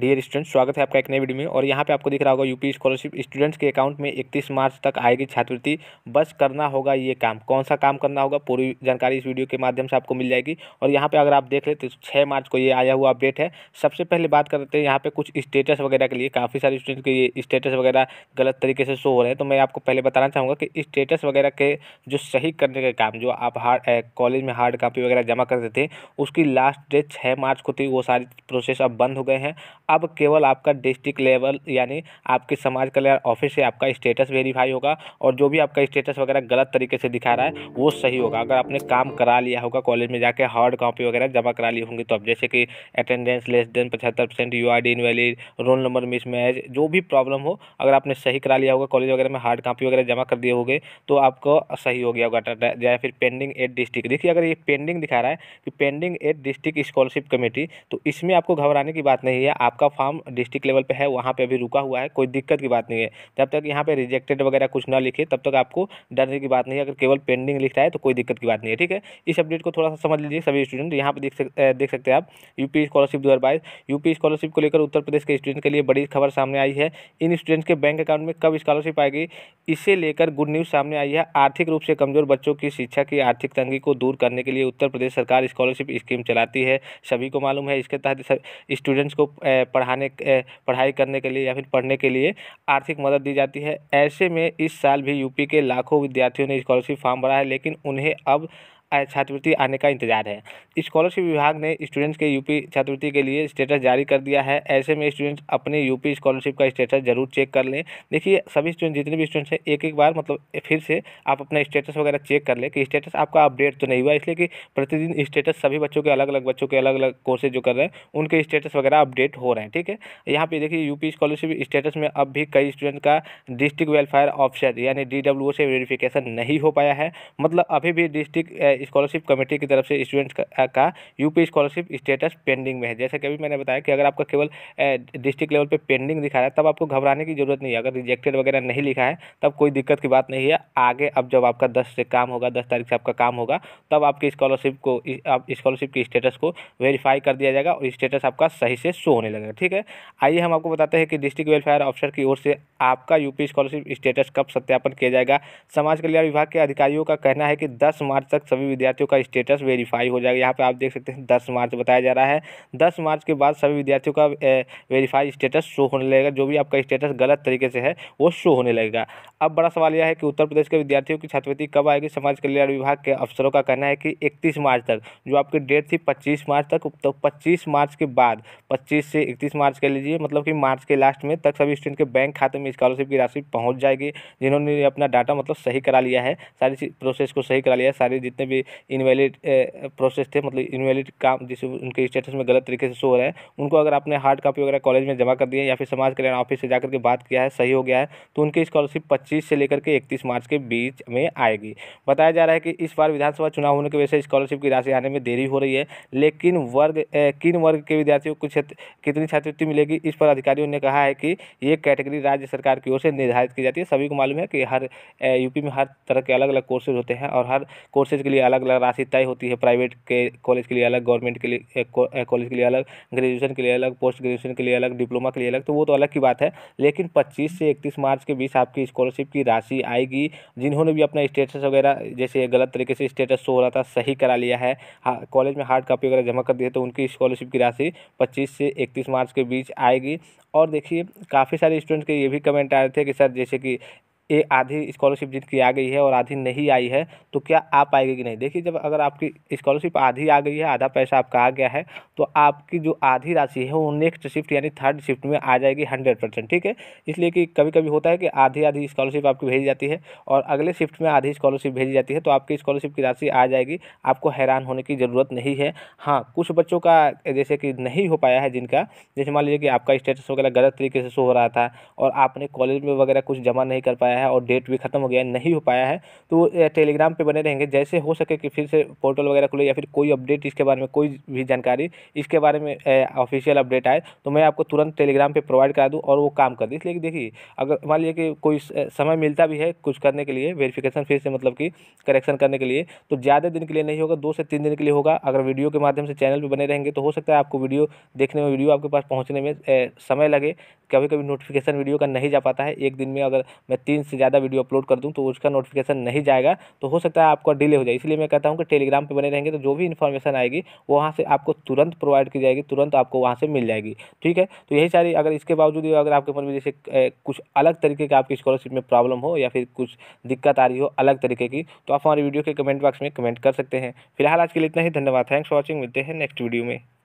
dear students स्वागत है आपका एक नई वीडियो में और यहाँ पे आपको दिख रहा होगा यूपी स्कॉलरशिप स्टूडेंट्स के अकाउंट में 31 मार्च तक आएगी छात्रवृत्ति बस करना होगा ये काम कौन सा काम करना होगा पूरी जानकारी इस वीडियो के माध्यम से आपको मिल जाएगी और यहाँ पे अगर आप देख ले तो छः मार्च को ये आया हुआ अपडेट है सबसे पहले बात करते हैं यहाँ पर कुछ स्टेटस वगैरह के लिए काफ़ी सारे स्टूडेंट्स के ये स्टेटस वगैरह गलत तरीके से शो हो रहे हैं तो मैं आपको पहले बताना चाहूँगा कि स्टेटस वगैरह के जो सही करने का काम जो आप हार्ड कॉलेज में हार्ड कापी वगैरह जमा करते थे उसकी लास्ट डेट छः मार्च को थी वो सारी प्रोसेस अब बंद हो गए हैं अब केवल आपका डिस्ट्रिक्ट लेवल यानी आपके समाज कल्याण ऑफिस से आपका स्टेटस वेरीफाई होगा और जो भी आपका स्टेटस वगैरह गलत तरीके से दिखा रहा है वो सही होगा अगर आपने काम करा लिया होगा कॉलेज में जाके हार्ड कॉपी वगैरह जमा करा ली होंगी तो अब जैसे कि अटेंडेंस लेस देन पचहत्तर percent U R D invalid roll number miss जो भी प्रॉब्लम हो अगर आपने सही करा लिया होगा कॉलेज वगैरह में हार्ड कॉपी वगैरह जमा कर दिए होंगे तो आपको सही हो गया होगा या फिर पेंडिंग एट डिस्ट्रिक्ट देखिए अगर ये पेंडिंग दिखा रहा है कि pending at district scholarship committee तो इसमें आपको घबराने की बात नहीं है आप आपका फॉर्म डिस्ट्रिक्ट लेवल पे है वहाँ पे अभी रुका हुआ है कोई दिक्कत की बात नहीं है जब तक यहाँ पे रिजेक्टेड वगैरह कुछ ना लिखे तब तक आपको डरने की बात नहीं है अगर केवल पेंडिंग लिख रहा है तो कोई दिक्कत की बात नहीं है ठीक है इस अपडेट को थोड़ा सा समझ लीजिए सभी स्टूडेंट यहाँ पर देख सकते देख सकते हैं आप यूपी स्कॉलरशिप दो हज़ार यूपी स्कॉलरशिप को लेकर उत्तर प्रदेश के स्टूडेंट के लिए बड़ी खबर सामने आई है इन स्टूडेंट्स के बैंक अकाउंट में कब स्कॉलरशिप आएगी इसे लेकर गुड न्यूज़ सामने आई है आर्थिक रूप से कमजोर बच्चों की शिक्षा की आर्थिक तंगी को दूर करने के लिए उत्तर प्रदेश सरकार स्कॉलरशिप स्कीम चलाती है सभी को मालूम है इसके तहत स्टूडेंट्स को पढ़ाने पढ़ाई करने के लिए या फिर पढ़ने के लिए आर्थिक मदद दी जाती है ऐसे में इस साल भी यूपी के लाखों विद्यार्थियों ने स्कॉलरशिप फॉर्म भरा है लेकिन उन्हें अब छात्रवृत्ति आने का इंतजार है स्कॉलरशिप विभाग ने स्टूडेंट्स के यूपी छात्रवृत्ति के लिए स्टेटस जारी कर दिया है ऐसे में स्टूडेंट्स अपने यूपी स्कॉलरशिप का स्टेटस जरूर चेक कर लें देखिए सभी स्टूडेंट जितने भी स्टूडेंट्स हैं एक एक बार मतलब फिर से आप अपना स्टेटस वगैरह चेक कर लें कि स्टेटस आपका अपडेट तो नहीं हुआ इसलिए कि प्रतिदिन स्टेटस सभी बच्चों के अलग अलग बच्चों के अलग अलग कोर्सेज जो कर रहे हैं उनके स्टेटस वगैरह अपडेट हो रहे हैं ठीक है यहाँ पर देखिए यूपी स्कॉलरशिप स्टेटस में अब भी कई स्टूडेंट का डिस्ट्रिक्ट वेलफेयर ऑफिसर यानी डी से वेरीफिकेशन नहीं हो पाया है मतलब अभी भी डिस्ट्रिक्ट स्कॉलरशिप कमेटी की तरफ से स्टूडेंट्स का, का यूपी स्कॉलरशिप स्टेटस पेंडिंग में है जैसे कि अभी मैंने बताया कि अगर आपका केवल डिस्ट्रिक्ट लेवल पर पेंडिंग दिखा रहा है तब आपको घबराने की जरूरत नहीं है अगर रिजेक्टेड वगैरह नहीं लिखा है तब कोई दिक्कत की बात नहीं है आगे अब जब आपका दस से काम होगा दस तारीख से आपका काम होगा तब आपकी स्कॉलरशिप को आप स्कॉलरशिप की स्टेटस को वेरीफाई कर दिया जाएगा और स्टेटस आपका सही से शो होने लगेगा ठीक है आइए हम आपको बताते हैं कि डिस्ट्रिक्ट वेलफेयर ऑफिसर की ओर से आपका यूपी स्कॉलरशिप स्टेटस कब सत्यापन किया जाएगा समाज कल्याण विभाग के अधिकारियों का कहना है कि दस मार्च तक सभी सभी विद्यार्थियों का स्टेटस वेरीफाई हो जाएगा यहाँ पे आप देख सकते हैं दस मार्च बताया जा रहा है दस मार्च के बाद सभी विद्यार्थियों का वेरीफाई स्टेटस शो होने लगेगा जो भी आपका स्टेटस गलत तरीके से है वो शो होने लगेगा अब बड़ा सवाल यह है कि उत्तर प्रदेश के विद्यार्थियों की छात्रवृत्ति कब आएगी समाज कल्याण विभाग के अफसरों का कहना है कि इकतीस मार्च तक जो आपकी डेट थी पच्चीस मार्च तक तो पच्चीस मार्च के बाद पच्चीस से इकतीस मार्च कह लीजिए मतलब कि मार्च के लास्ट में तक सभी स्टूडेंट के बैंक खाते में स्कॉलरशिप की राशि पहुँच जाएगी जिन्होंने अपना डाटा मतलब सही करा लिया है सारी प्रोसेस को सही करा लिया है सारे जितने भी कि इनवैलिड प्रोसेस थे मतलब इनवैलिड काम जिसे उनके स्टेटस में गलत तरीके से शो हो रहा उनको अगर आपने हार्ड कॉपी वगैरह कॉलेज में जमा कर दिए या फिर समाज कल्याण ऑफिस से जाकर के बात किया है सही हो गया है तो उनकी स्कॉलरशिप पच्चीस से लेकर के इकतीस मार्च के बीच में आएगी बताया जा रहा है कि इस बार विधानसभा चुनाव होने की वजह से स्कॉलरशिप की राशि आने में देरी हो रही है लेकिन वर्ग uh, किन वर्ग के विद्यार्थियों को कितनी छात्रवृत्ति मिलेगी इस पर अधिकारियों ने कहा है कि ये कैटेगरी राज्य सरकार की ओर से निर्धारित की जाती है सभी को मालूम है कि हर यूपी uh, में हर तरह के अलग अलग कोर्सेज होते हैं और हर कोर्सेज के लिए अलग अलग राशि तय होती है प्राइवेट के कॉलेज के लिए अलग गवर्नमेंट के लिए कॉलेज के लिए अलग ग्रेजुएशन के लिए अलग पोस्ट ग्रेजुएशन के लिए अलग डिप्लोमा के लिए अलग तो वो तो अलग की बात है लेकिन पच्चीस से इकतीस मार्च के बीच आपकी स्कॉलरशिप की राशि आएगी जिन्होंने भी अपना स्टेटस वगैरह जैसे गलत तरीके से स्टेटस शो हो रहा था सही करा लिया है कॉलेज में हार्ड कॉपी वगैरह जमा कर दिए तो उनकी स्कॉलरशिप की राशि पच्चीस से इकतीस मार्च के बीच आएगी और देखिए काफ़ी सारे स्टूडेंट्स के ये भी कमेंट आए थे कि सर जैसे कि ये आधी स्कॉलरशिप जिनकी आ गई है और आधी नहीं आई है तो क्या आ पाएगी कि नहीं देखिए जब अगर आपकी स्कॉलरशिप आधी आ गई है आधा पैसा आपका आ गया है तो आपकी जो आधी राशि है वो नेक्स्ट शिफ्ट यानी थर्ड शिफ्ट में आ जाएगी हंड्रेड परसेंट ठीक है इसलिए कि कभी कभी होता है कि आधी आधी स्कॉलरशिप आपकी भेजी जाती है और अगले शिफ्ट में आधी स्कॉलरशिप भेजी जाती है तो आपकी स्कॉलरशिप की राशि आ जाएगी आपको हैरान होने की ज़रूरत नहीं है हाँ कुछ बच्चों का जैसे कि नहीं हो पाया है जिनका जैसे मान लीजिए कि आपका स्टेटस वगैरह गलत तरीके से शो हो रहा था और आपने कॉलेज में वगैरह कुछ जमा नहीं कर पाया गया है और डेट भी ख़त्म हो गया है नहीं हो पाया है तो टेलीग्राम पर बने रहेंगे जैसे हो सके कि फिर से पोर्टल वगैरह खुले या फिर कोई अपडेट इसके बारे में कोई भी जानकारी इसके बारे में ऑफिशियल अपडेट आए तो मैं आपको तुरंत टेलीग्राम पर प्रोवाइड करा दूँ और वो काम कर दी इसलिए देखिए अगर मान लीजिए कि कोई समय मिलता भी है कुछ करने के लिए वेरिफिकेशन फिर से मतलब कि करेक्शन करने के लिए तो ज़्यादा दिन के लिए नहीं होगा दो से तीन दिन के लिए होगा अगर वीडियो के माध्यम से चैनल पर बने रहेंगे तो हो सकता है आपको वीडियो देखने में वीडियो आपके पास पहुँचने में समय लगे कभी कभी नोटिफिकेशन वीडियो का नहीं जा पाता है एक दिन में अगर मैं तीन से ज़्यादा वीडियो अपलोड कर दूँ तो उसका नोटिफिकेशन नहीं जाएगा तो हो सकता है आपका डिले हो जाए इसलिए मैं कहता हूँ कि टेलीग्राम पर बने रहेंगे तो जो भी इन्फॉर्मेशन आएगी वो वहाँ से आपको तुरंत प्रोवाइड की जाएगी तुरंत आपको वहाँ से मिल जाएगी ठीक है तो यही सारी अगर इसके बावजूद अगर आपके में जैसे कुछ अलग तरीके की आपकी स्कॉलरशिप में प्रॉब्लम हो या फिर कुछ दिक्कत आ रही हो अलग तरीके की तो आप हमारे वीडियो के कमेंट बॉक्स में कमेंट कर सकते हैं फिलहाल आज के लिए इतना ही धन्यवाद थैंक्स फॉर वॉचिंग मिलते हैं नेक्स्ट वीडियो में